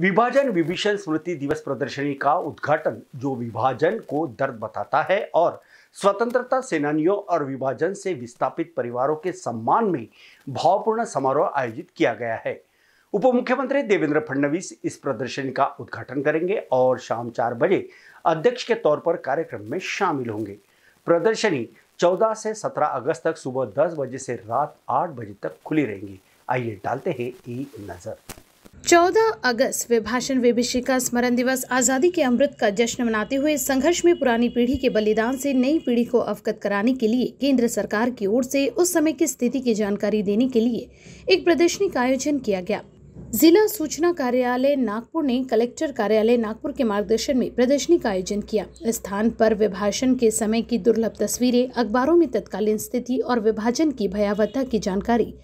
विभाजन विभीषण स्मृति दिवस प्रदर्शनी का उद्घाटन जो विभाजन को दर्द बताता है और स्वतंत्रता सेनानियों और विभाजन से विस्थापित परिवारों के सम्मान में भावपूर्ण समारोह आयोजित किया गया है उप मुख्यमंत्री देवेंद्र फडणवीस इस प्रदर्शनी का उद्घाटन करेंगे और शाम चार बजे अध्यक्ष के तौर पर कार्यक्रम में शामिल होंगे प्रदर्शनी 14 से 17 अगस्त तक सुबह 10 बजे से रात 8 बजे तक खुली रहेंगी आइए डालते हैं एक नज़र 14 अगस्त वे भाषण विभिषिका स्मरण दिवस आज़ादी के अमृत का जश्न मनाते हुए संघर्ष में पुरानी पीढ़ी के बलिदान से नई पीढ़ी को अवगत कराने के लिए केंद्र सरकार की ओर से उस समय की स्थिति की जानकारी देने के लिए एक प्रदर्शनी का आयोजन किया गया जिला सूचना कार्यालय नागपुर ने कलेक्टर कार्यालय नागपुर के मार्गदर्शन में प्रदर्शनी का आयोजन किया स्थान पर विभाषण के समय की दुर्लभ तस्वीरें अखबारों में तत्कालीन स्थिति और विभाजन की भयावहता की जानकारी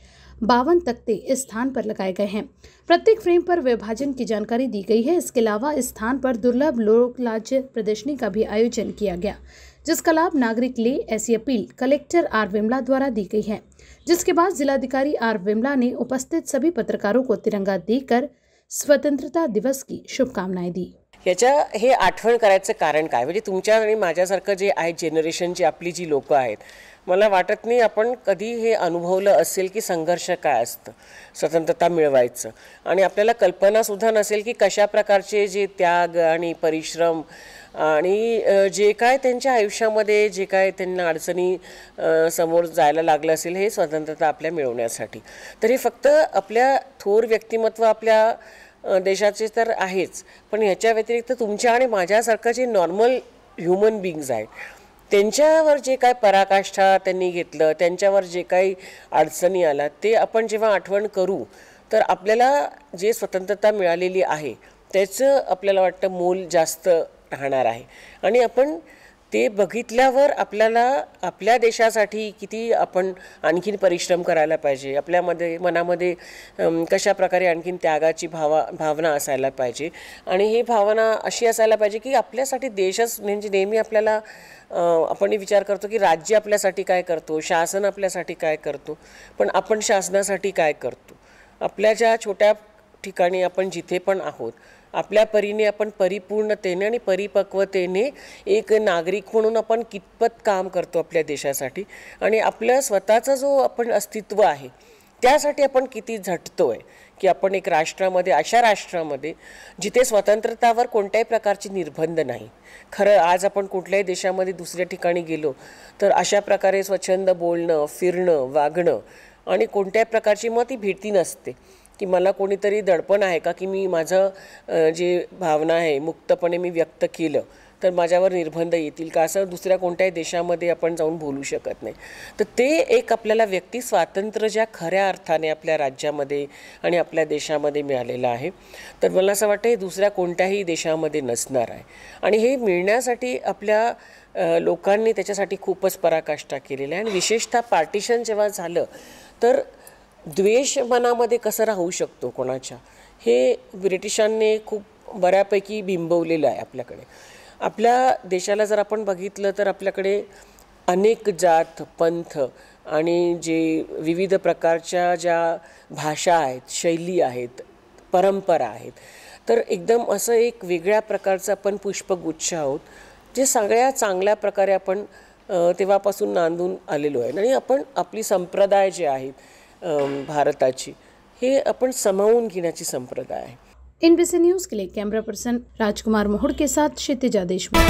बावन तख्ते स्थान पर लगाए गए हैं प्रत्येक फ्रेम पर विभाजन की जानकारी दी गई है इसके अलावा इस स्थान पर दुर्लभ लोकलाज्य प्रदर्शनी का भी आयोजन किया गया जिसका लाभ नागरिक ले ऐसी अपील कलेक्टर आर विमला द्वारा दी गई है जिसके बाद जिलाधिकारी आर विमला ने उपस्थित सभी पत्रकारों को तिरंगा देकर स्वतंत्रता दिवस की शुभकामनाएं दी याच्या हे आठवण करायचं कारण काय म्हणजे तुमच्या आणि माझ्यासारखं जे आहे जनरेशनची आपली जी लोकं आहेत मला वाटत नाही आपण कधी हे अनुभवलं असेल की संघर्ष काय असतं स्वतंत्रता मिळवायचं आणि आपल्याला कल्पनासुद्धा नसेल की कशा प्रकारचे जे त्याग आणि परिश्रम आणि जे काय त्यांच्या आयुष्यामध्ये जे काय त्यांना अडचणी समोर जायला लागलं असेल हे स्वतंत्रता आपल्या मिळवण्यासाठी तर हे फक्त आपल्या थोर व्यक्तिमत्व आपल्या देशाचे तर आहेच पण ह्याच्या व्यतिरिक्त तुमच्या आणि माझ्यासारखं जे नॉर्मल ह्युमन बिंग्ज आहेत त्यांच्यावर जे काय पराकाष्ठा त्यांनी घेतलं त्यांच्यावर जे काही अडचणी आल्या ते आपण जेव्हा आठवण करू तर आपल्याला जे स्वतंत्रता मिळालेली आहे त्याचं आपल्याला वाटतं मोल जास्त राहणार आहे आणि आपण ते बघितल्यावर आपल्याला आपल्या देशासाठी किती आपण आणखीन परिश्रम करायला पाहिजे आपल्यामध्ये मनामध्ये कशाप्रकारे आणखीन त्यागाची भावा भावना असायला पाहिजे आणि ही भावना अशी असायला पाहिजे की आपल्यासाठी देशच म्हणजे नेहमी आपल्याला आपण विचार करतो की राज्य आपल्यासाठी काय करतो शासन आपल्यासाठी काय करतो पण आपण शासनासाठी काय करतो आपल्या ज्या छोट्या ठिकाणी आपण जिथे पण आहोत आपल्या परीने आपण परिपूर्णतेने आणि परिपक्वतेने एक नागरिक म्हणून आपण कितपत काम करतो आपल्या देशासाठी आणि आपल्या स्वतःचा जो आपण अस्तित्व आहे त्यासाठी आपण किती झटतो आहे की आपण एक राष्ट्रामध्ये अशा राष्ट्रामध्ये जिथे स्वतंत्रतावर कोणत्याही प्रकारची निर्बंध नाही खरं आज आपण कुठल्याही देशामध्ये दुसऱ्या ठिकाणी गेलो तर अशा प्रकारे स्वच्छंद बोलणं फिरणं वागणं आणि कोणत्याही प्रकारची मग ती भीती नसते की मला कोणीतरी दडपण आहे का की मी माझं जे भावना आहे मुक्तपणे मी व्यक्त केलं तर माझ्यावर निर्बंध येतील का असं दुसऱ्या कोणत्याही देशामध्ये आपण जाऊन बोलू शकत नाही तर ते एक आपल्याला व्यक्ती स्वातंत्र्य ज्या खऱ्या अर्थाने आपल्या राज्यामध्ये आणि आपल्या देशामध्ये मिळालेलं आहे तर मला असं वाटतं हे दुसऱ्या कोणत्याही देशामध्ये नसणार आहे आणि हे मिळण्यासाठी आपल्या लोकांनी त्याच्यासाठी खूपच पराकाष्ठा केलेल्या आहे आणि विशेषतः पार्टिशन जेव्हा झालं तर द्वेष मनामध्ये कसं राहू शकतो कोणाच्या हे ब्रिटिशांनी खूप बऱ्यापैकी बिंबवलेलं आहे आपल्याकडे आपल्या देशाला जर आपण बघितलं तर आपल्याकडे अनेक जात पंथ आणि जे विविध प्रकारच्या ज्या भाषा आहेत शैली आहेत परंपरा आहेत तर एकदम असं एक वेगळ्या प्रकारचं आपण पुष्पगुच्छ आहोत जे सगळ्या चांगल्या प्रकारे आपण तेव्हापासून नांदून आलेलो आहे आणि आपण आपली संप्रदाय जे आहेत भारताची हे आपण समावून घेण्याची संप्रदाय आहे एनबीसी न्यूज के लिए कैमरा पर्सन राजकुमार मोहड़ के साथ क्षितिजा देशमुख